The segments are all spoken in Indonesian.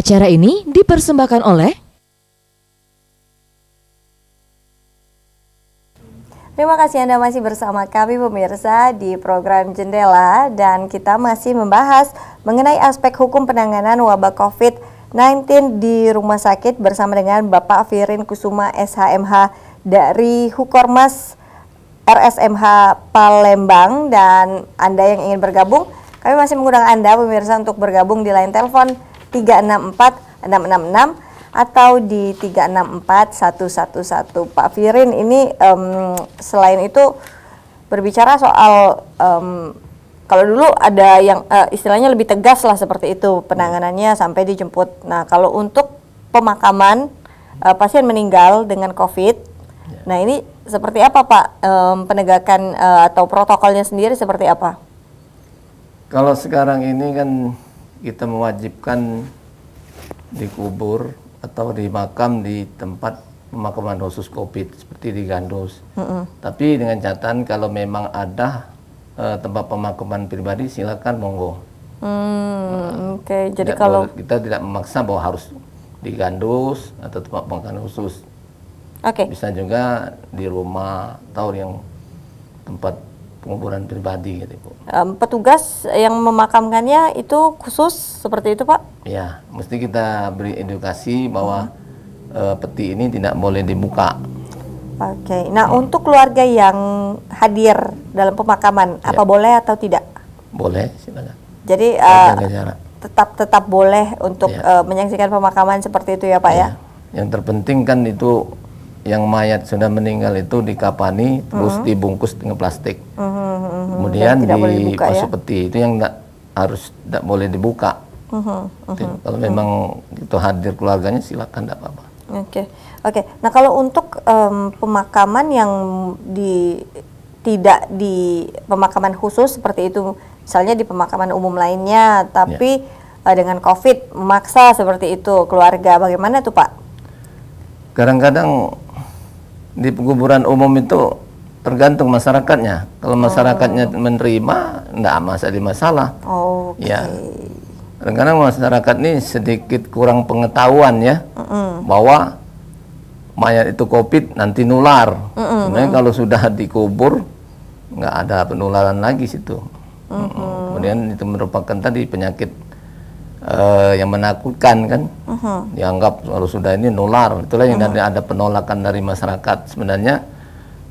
Acara ini dipersembahkan oleh Terima kasih Anda masih bersama kami pemirsa di program Jendela dan kita masih membahas mengenai aspek hukum penanganan wabah COVID-19 di rumah sakit bersama dengan Bapak Firin Kusuma SHMH dari Hukormas RSMH Palembang dan Anda yang ingin bergabung kami masih mengundang Anda pemirsa untuk bergabung di line telepon 364 666 atau di 364 111 Pak Firin ini um, selain itu berbicara soal um, kalau dulu ada yang uh, istilahnya lebih tegas lah seperti itu penanganannya sampai dijemput. Nah kalau untuk pemakaman uh, pasien meninggal dengan COVID, ya. nah ini seperti apa Pak um, penegakan uh, atau protokolnya sendiri seperti apa? Kalau sekarang ini kan kita mewajibkan dikubur atau dimakam di tempat pemakaman khusus COVID seperti di Gandus. Mm -hmm. Tapi dengan catatan kalau memang ada uh, tempat pemakaman pribadi silakan monggo. Mm, nah, Oke, okay. jadi kalau kita tidak memaksa bahwa harus di Gandus atau tempat pemakaman khusus. Oke. Okay. Bisa juga di rumah atau yang tempat penguburan pribadi gitu Bu. Um, petugas yang memakamkannya itu khusus seperti itu Pak? Ya, mesti kita beri edukasi bahwa hmm. uh, peti ini tidak boleh dibuka. Oke. Okay. Nah, hmm. untuk keluarga yang hadir dalam pemakaman ya. apa boleh atau tidak? Boleh, silakan. Jadi tetap eh, tetap tetap boleh untuk ya. uh, menyaksikan pemakaman seperti itu ya, Pak ya. ya? Yang terpenting kan itu yang mayat sudah meninggal itu dikapani terus uh -huh. dibungkus dengan plastik. Uh -huh. uh -huh. Uh-huh. Kemudian dipasuk ya? peti itu yang tidak harus tidak boleh dibuka. Uh -huh. Uh -huh. Kalau memang itu hadir keluarganya silakan tidak apa-apa. Oke. Okay. Oke. Okay. Nah, kalau untuk um, pemakaman yang di tidak di pemakaman khusus seperti itu misalnya di pemakaman umum lainnya tapi yeah. Ya. dengan Covid memaksa seperti itu keluarga bagaimana tuh, Pak? Kadang-kadang di penguburan umum itu tergantung masyarakatnya. Kalau oh. masyarakatnya oh. menerima, enggak masalah masalah. Oh, Ya. Kadang-kadang masyarakat ini sedikit kurang pengetahuan ya mm -mm. bahwa mayat itu COVID nanti nular. Mm -mm. Sebenarnya kalau sudah dikubur nggak ada penularan lagi situ. Mm -mm. Kemudian itu merupakan tadi penyakit uh, yang menakutkan kan uh-huh. dianggap kalau sudah ini nular itulah yang uh-huh. ada penolakan dari masyarakat sebenarnya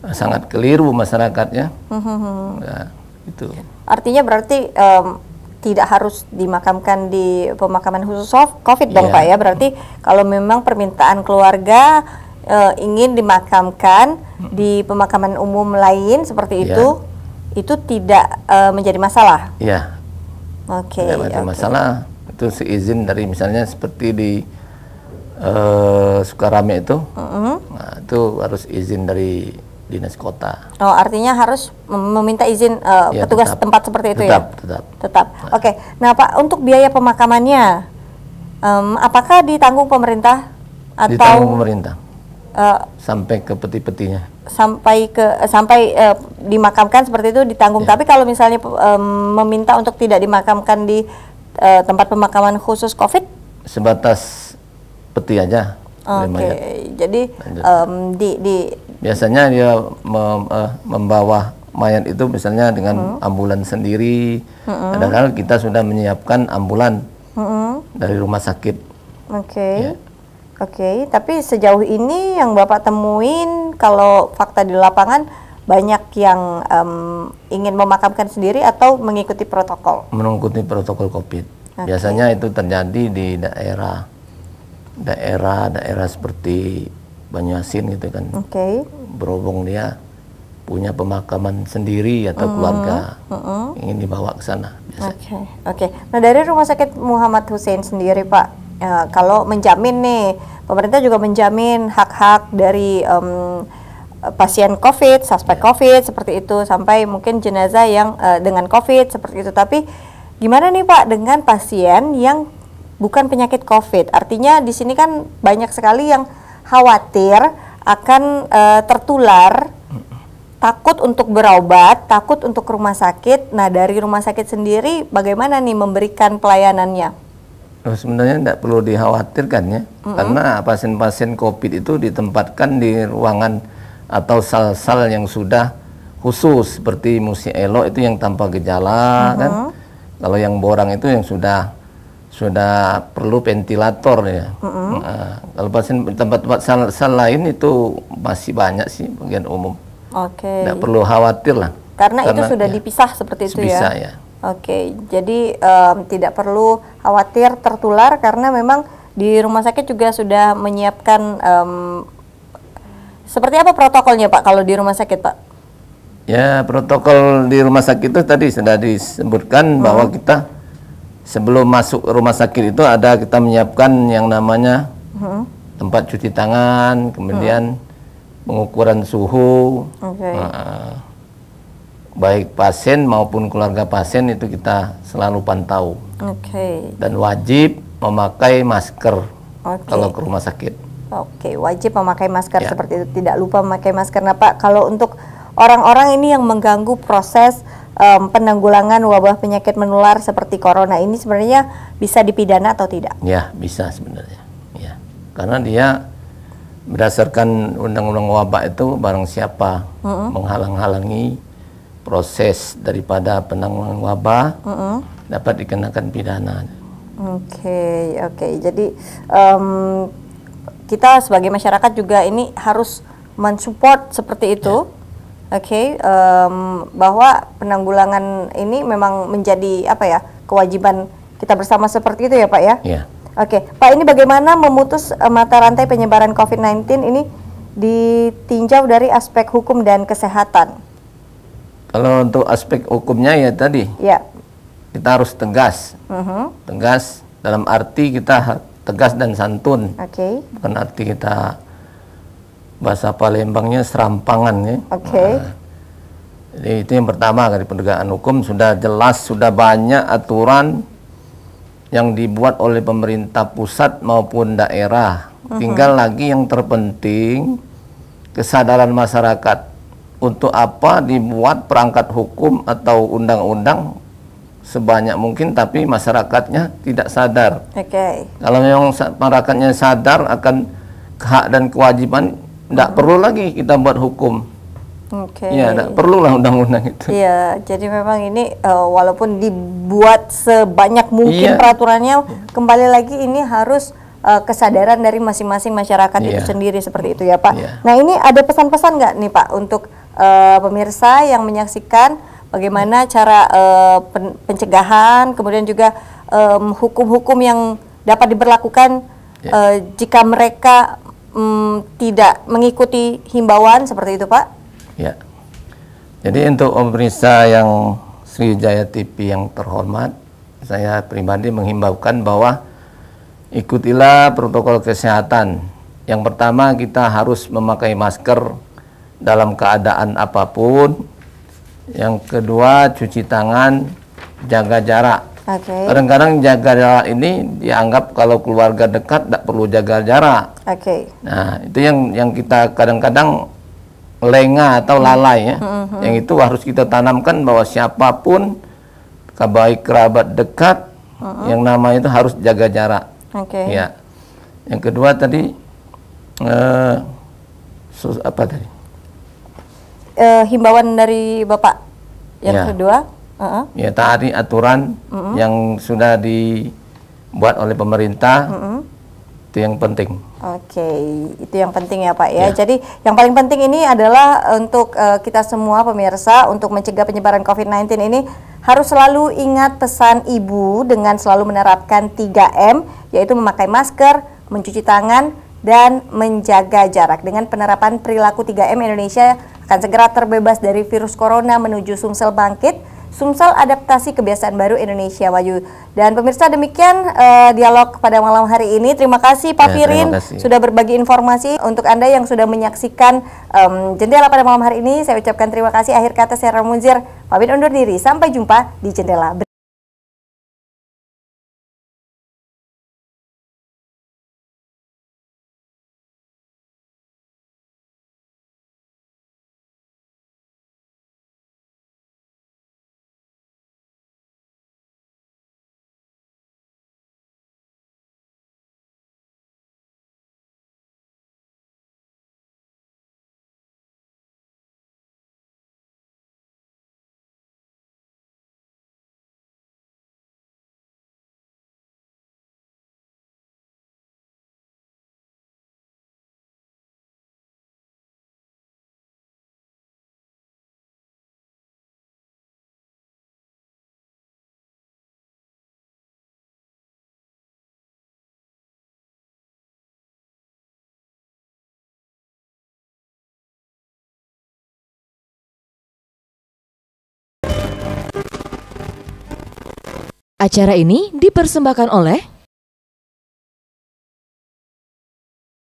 uh, sangat keliru masyarakatnya uh-huh. ya, itu artinya berarti um, tidak harus dimakamkan di pemakaman khusus covid dong yeah. pak ya berarti kalau memang permintaan keluarga uh, ingin dimakamkan di pemakaman umum lain seperti yeah. itu itu tidak uh, menjadi masalah ya oke okay, tidak okay. masalah itu seizin dari misalnya seperti di uh, Sukarame itu, uh -huh. nah, itu harus izin dari dinas kota. Oh, artinya harus meminta izin uh, ya, petugas tetap, tempat seperti itu ya? tetap, ya? Tetap, tetap. Nah. Oke. Okay. Nah, Pak, untuk biaya pemakamannya, um, apakah ditanggung pemerintah atau ditanggung pemerintah? Uh, sampai ke peti-petinya. Sampai ke sampai uh, dimakamkan seperti itu ditanggung. yeah. Tapi kalau misalnya um, meminta untuk tidak dimakamkan di uh, tempat pemakaman khusus COVID? Sebatas peti aja. Oke, okay. jadi um, di, di biasanya dia mem, uh, membawa mayat itu misalnya dengan hmm. ambulan sendiri. Hmm. kita sudah menyiapkan ambulan hmm. dari rumah sakit. Oke. Okay. Ya. Oke, okay. tapi sejauh ini yang Bapak temuin kalau fakta di lapangan banyak yang um, ingin memakamkan sendiri atau mengikuti protokol? Mengikuti protokol COVID. Okay. Biasanya itu terjadi di daerah daerah-daerah seperti Banyuasin gitu kan. Oke. Okay. Berhubung dia punya pemakaman sendiri atau mm -hmm. keluarga mm -hmm. ingin dibawa ke sana. Oke, oke. Okay. Okay. Nah dari rumah sakit Muhammad Hussein sendiri Pak, eh, kalau menjamin nih pemerintah juga menjamin hak-hak dari um, Eh, pasien COVID, suspek iya. COVID seperti itu sampai mungkin jenazah yang uh, dengan COVID seperti itu. Tapi gimana nih Pak dengan pasien yang bukan penyakit COVID? Artinya di sini kan banyak sekali yang khawatir akan uh, tertular, takut untuk berobat, takut untuk ke rumah sakit. Nah dari rumah sakit sendiri bagaimana nih memberikan pelayanannya? sebenarnya tidak perlu dikhawatirkan ya, mm -hmm. karena pasien-pasien COVID itu ditempatkan di ruangan atau sel-sel yang sudah khusus seperti musi elo itu yang tanpa gejala uh -huh. kan kalau yang borang itu yang sudah sudah perlu ventilator ya uh -huh. nah, kalau pasien tempat-tempat sel, sel lain itu masih banyak sih bagian umum oke okay. tidak perlu khawatir lah karena, karena itu sudah ya, dipisah seperti itu ya, ya. oke okay. jadi um, tidak perlu khawatir tertular karena memang di rumah sakit juga sudah menyiapkan um, seperti apa protokolnya Pak kalau di rumah sakit Pak? Ya protokol di rumah sakit itu tadi sudah disebutkan hmm. bahwa kita sebelum masuk rumah sakit itu ada kita menyiapkan yang namanya hmm. tempat cuci tangan, kemudian hmm. pengukuran suhu, okay. nah, baik pasien maupun keluarga pasien itu kita selalu pantau. Okay. Dan wajib memakai masker okay. kalau ke rumah sakit. Oke, wajib memakai masker ya. seperti itu. Tidak lupa memakai masker. Nah, Pak, kalau untuk orang-orang ini yang mengganggu proses um, penanggulangan wabah penyakit menular seperti corona ini sebenarnya bisa dipidana atau tidak? Ya, bisa sebenarnya. Ya. Karena dia berdasarkan undang-undang wabah itu barang siapa mm -hmm. menghalang-halangi proses daripada penanggulangan wabah mm -hmm. dapat dikenakan pidana. Oke, okay, oke. Okay. Jadi um, kita sebagai masyarakat juga ini harus mensupport seperti itu. Yeah. Oke, okay, um, bahwa penanggulangan ini memang menjadi apa ya kewajiban kita bersama seperti itu ya Pak ya. Yeah. Oke, okay. Pak ini bagaimana memutus eh, mata rantai penyebaran COVID-19 ini ditinjau dari aspek hukum dan kesehatan. Kalau untuk aspek hukumnya ya tadi, Yeah. kita harus tegas, uh mm-hmm. -huh. tegas dalam arti kita tegas dan santun. Oke. Okay. Bukan arti kita bahasa Palembangnya serampangan ya. Oke. Okay. Nah, jadi itu yang pertama dari penegakan hukum sudah jelas sudah banyak aturan yang dibuat oleh pemerintah pusat maupun daerah. Uh mm-hmm. -huh. Tinggal lagi yang terpenting kesadaran masyarakat untuk apa dibuat perangkat hukum atau undang-undang sebanyak mungkin tapi masyarakatnya tidak sadar. Oke. Okay. Kalau memang masyarakatnya sadar akan hak dan kewajiban tidak hmm. perlu lagi kita buat hukum. Oke. Okay. Ya, tidak perlulah undang-undang itu. Iya, jadi memang ini uh, walaupun dibuat sebanyak mungkin iya. peraturannya iya. kembali lagi ini harus eh, kesadaran dari masing-masing masyarakat yeah. itu iya. sendiri seperti itu ya Pak. Yeah. Nah ini ada pesan-pesan nggak nih Pak untuk uh, pemirsa yang menyaksikan bagaimana cara uh, pen pencegahan, kemudian juga hukum-hukum yang dapat diberlakukan yeah. Ya. uh, jika mereka um, tidak mengikuti himbauan seperti itu, Pak? Ya. Jadi untuk pemerintah yang Sriwijaya TV yang terhormat, saya pribadi menghimbaukan bahwa ikutilah protokol kesehatan. Yang pertama kita harus memakai masker dalam keadaan apapun, yang kedua cuci tangan, jaga jarak. kadang Kadang-kadang jaga jarak ini dianggap kalau keluarga dekat tidak perlu jaga jarak. Oke. Okay. Nah itu yang yang kita kadang-kadang lengah atau lalai ya. Mm-hmm. mm-hmm. Yang itu harus kita tanamkan bahwa siapapun baik kerabat dekat mm-hmm. yang namanya itu harus jaga jarak. Oke. Okay. Ya. Yang kedua tadi eh, sus, apa tadi? uh, himbauan dari Bapak yang ya. kedua? Uh -huh. Ya taati aturan uh -huh. yang sudah dibuat oleh pemerintah. Uh -huh. Itu yang penting. Oke, okay. itu yang penting ya Pak ya. ya. Jadi yang paling penting ini adalah untuk uh, kita semua pemirsa untuk mencegah penyebaran COVID-19 ini harus selalu ingat pesan ibu dengan selalu menerapkan 3M yaitu memakai masker, mencuci tangan, dan menjaga jarak. Dengan penerapan perilaku 3M Indonesia akan segera terbebas dari virus corona menuju Sumsel bangkit, Sumsel adaptasi kebiasaan baru Indonesia maju. Dan pemirsa demikian uh, dialog pada malam hari ini. Terima kasih Pak ya, Firin kasih. sudah berbagi informasi untuk Anda yang sudah menyaksikan um, jendela pada malam hari ini. Saya ucapkan terima kasih akhir kata saya Ramunzir. Pamit undur diri. Sampai jumpa di jendela. Acara ini dipersembahkan oleh